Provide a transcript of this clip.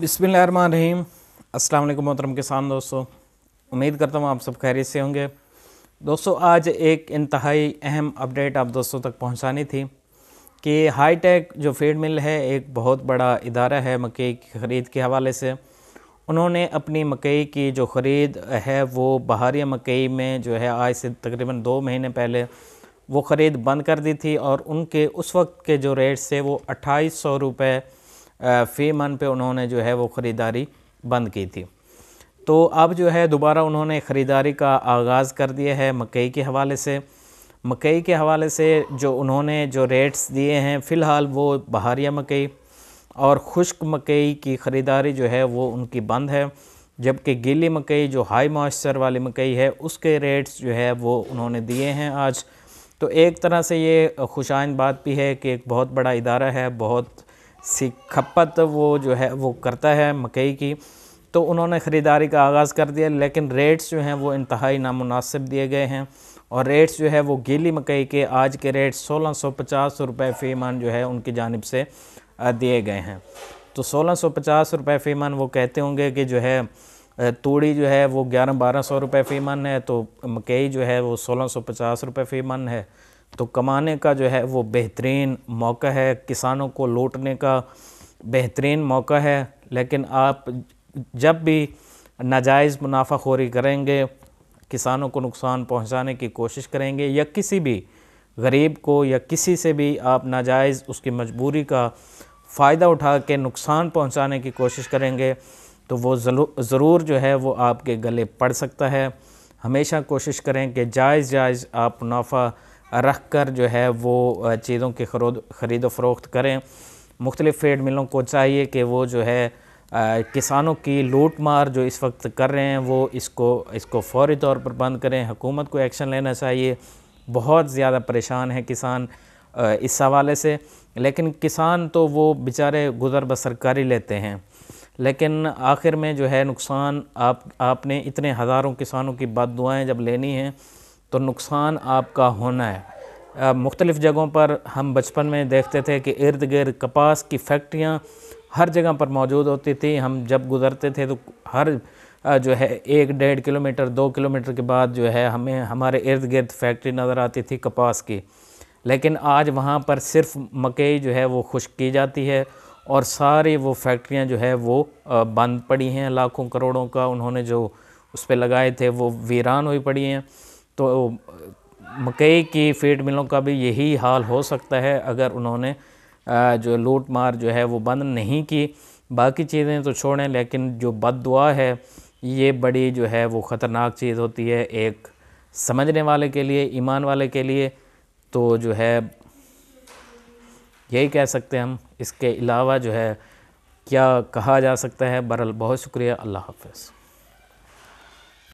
रहीम अस्सलाम मोहतरम किसान दोस्तों उम्मीद करता हूँ आप सब खैरियत से होंगे दोस्तों आज एक इंतहाई अहम अपडेट आप दोस्तों तक पहुँचानी थी कि हाई टेक जो फीड मिल है एक बहुत बड़ा इदारा है मकई की ख़रीद के हवाले से उन्होंने अपनी मकई की जो ख़रीद है वो बाहरी मकई में जो है आज से तकरीबन दो महीने पहले वो ख़रीद बंद कर दी थी और उनके उस वक्त के जो रेट्स थे वो अट्ठाईस सौ रुपये फ़ी मन पे उन्होंने जो है वो ख़रीदारी बंद की थी तो अब जो है दोबारा उन्होंने ख़रीदारी का आगाज़ कर दिया है मकई के हवाले से मकई के हवाले से जो उन्होंने जो रेट्स दिए हैं फ़िलहाल वो बहारिया मकई और खुश्क मकई की ख़रीदारी जो है वो उनकी बंद है जबकि गीली मकई जो हाई मॉइस्चर वाली मकई है उसके रेट्स जो है वो उन्होंने दिए हैं आज तो एक तरह से ये खुशाइन बात भी है कि एक बहुत बड़ा इदारा है बहुत सी खपत वो जो है वो करता है मकई की तो उन्होंने ख़रीदारी का आगाज़ कर दिया लेकिन रेट्स जो हैं वो इंतहाई नामनासिब दिए गए हैं और रेट्स जो है वो गीली मकई के आज के रेट सोलह सौ पचास रुपये फ़ी जो है उनकी जानब से दिए गए हैं तो सोलह सौ पचास रुपये फ़ी वो कहते होंगे कि जो है तूड़ी जो है वो ग्यारह बारह सौ रुपये फ़ी है तो मकई जो है वो सोलह सौ पचास रुपये फ़ी है तो कमाने का जो है वो बेहतरीन मौका है किसानों को लौटने का बेहतरीन मौका है लेकिन आप जब भी नाजायज़ मुनाफाखोरी करेंगे किसानों को नुकसान पहुंचाने की कोशिश करेंगे या किसी भी गरीब को या किसी से भी आप नाजायज़ उसकी मजबूरी का फ़ायदा उठा के नुकसान पहुंचाने की कोशिश करेंगे तो वो ज़रूर जो है वो आपके गले पड़ सकता है हमेशा कोशिश करें कि जायज़ जायज़ आप मुनाफा रख कर जो है वो चीज़ों की खरीद खरीद फरोख्त करें मुख्तलिफ़ ट्रेड मिलों को चाहिए कि वो जो है आ, किसानों की लूट मार जो इस वक्त कर रहे हैं वो इसको इसको फौरी तौर पर बंद करें हुकूमत को एक्शन लेना चाहिए बहुत ज़्यादा परेशान है किसान आ, इस हवाले से लेकिन किसान तो वो बेचारे गुजर बसर कर ही लेते हैं लेकिन आखिर में जो है नुकसान आप आपने इतने हज़ारों किसानों की बद दुआएँ जब लेनी हैं तो नुकसान आपका होना है मुख्तलिफ़ जगहों पर हम बचपन में देखते थे कि इर्द गिर्द कपास की फैक्ट्रियाँ हर जगह पर मौजूद होती थी हम जब गुज़रते थे तो हर जो है एक डेढ़ किलोमीटर दो किलोमीटर के बाद जो है हमें हमारे इर्द गिर्द फैक्ट्री नज़र आती थी कपास की लेकिन आज वहाँ पर सिर्फ मकई जो है वो खुश की जाती है और सारी वो फैक्ट्रियाँ जो है वो बंद पड़ी हैं लाखों करोड़ों का उन्होंने जो उस पर लगाए थे वो वीरान हुई पड़ी हैं तो मकई की फीड मिलों का भी यही हाल हो सकता है अगर उन्होंने जो लूट मार जो है वो बंद नहीं की बाकी चीज़ें तो छोड़ें लेकिन जो बद दुआ है ये बड़ी जो है वो ख़तरनाक चीज़ होती है एक समझने वाले के लिए ईमान वाले के लिए तो जो है यही कह सकते हैं हम इसके अलावा जो है क्या कहा जा सकता है बरल बहुत शुक्रिया अल्लाह हाफ़